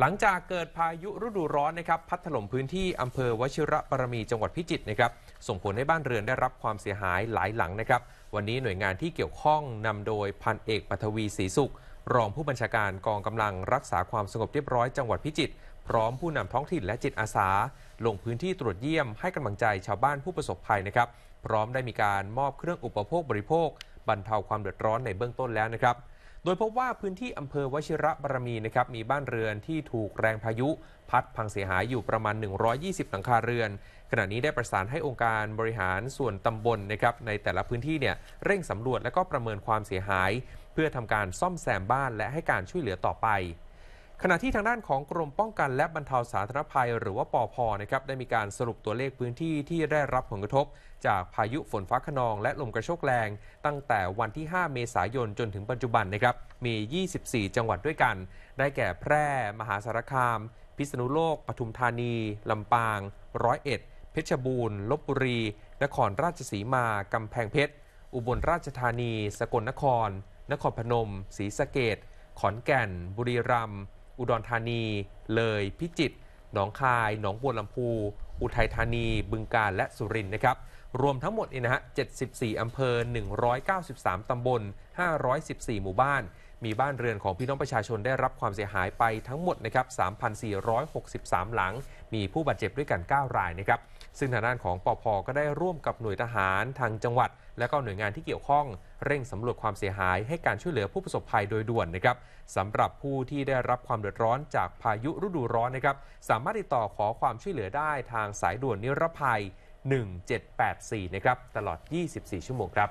หลังจากเกิดพายุฤดูร้อนนะครับ พัดถล่มพื้นที่อำเภอวชิระบารมีจังหวัดพิจิตรนะครับ ส่งผลให้บ้านเรือนได้รับความเสียหายหลายหลังนะครับ วันนี้หน่วยงานที่เกี่ยวข้องนำโดยพันเอกปัทวีศรีสุข รองผู้บัญชาการกองกำลังรักษาความสงบเรียบร้อยจังหวัดพิจิตรพร้อมผู้นำท้องถิ่นและจิตอาสา ลงพื้นที่ตรวจเยี่ยมให้กำลังใจชาวบ้านผู้ประสบภัยนะครับ พร้อมได้มีการมอบเครื่องอุปโภคบริโภค บรรเทาความเดือดร้อนในเบื้องต้นแล้วนะครับโดยพบว่าพื้นที่อำเภอวชิระบารมีนะครับ มีบ้านเรือนที่ถูกแรงพายุ พัดพังเสียหายอยู่ประมาณ 120 หลังคาเรือน ขณะนี้ได้ประสานให้องค์การบริหารส่วนตำบลนะครับ ในแต่ละพื้นที่เนี่ยเร่งสำรวจและก็ประเมินความเสียหาย เพื่อทำการซ่อมแซมบ้านและให้การช่วยเหลือต่อไปขณะที่ทางด้านของกรมป้องกันและบรรเทาสาธารณภัยหรือว่าปอพนะครับ ได้มีการสรุปตัวเลขพื้นที่ที่ได้รับผลกระทบ จากพายุฝนฟ้าขนอง และลมกระโชกแรง ตั้งแต่วันที่ 5 เมษายน จนถึงปัจจุบัน นะครับ มี 24 จังหวัดด้วยกัน ได้แก่แพร่ มหาสารคาม พิษณุโลก ปทุมธานีลำปาง ร้อยเอ็ดเพชรบูรณ์ลบบุรี นครราชสีมากำแพงเพชร อุบลราชธานี สกลนคร นครพนม ศรีสะเกดขอนแก่น บุรีรัมย์อุดรธานี เลย พิจิตร หนองคาย หนองบัวลำพู อุทัยธานี บึงกาฬและสุรินทร์นะครับ รวมทั้งหมดเนี่ยนะฮะ 74 อำเภอ 193 ตำบล 514 หมู่บ้านมีบ้านเรือนของพี่น้องประชาชนได้รับความเสียหายไปทั้งหมดนะครับ 3,463 หลัง มีผู้บาดเจ็บด้วยกัน 9 รายนะครับ ซึ่งทางด้านของปอพก็ได้ร่วมกับหน่วยทหารทางจังหวัด และก็หน่วยงานที่เกี่ยวข้อง เร่งสำรวจความเสียหาย ให้การช่วยเหลือผู้ประสบภัยโดยด่วนนะครับ สำหรับผู้ที่ได้รับความเดือดร้อนจากพายุฤดูร้อนนะครับ สามารถติดต่อขอความช่วยเหลือได้ทางสายด่วนนิรภัย 1784 นะครับ ตลอด 24 ชั่วโมงครับ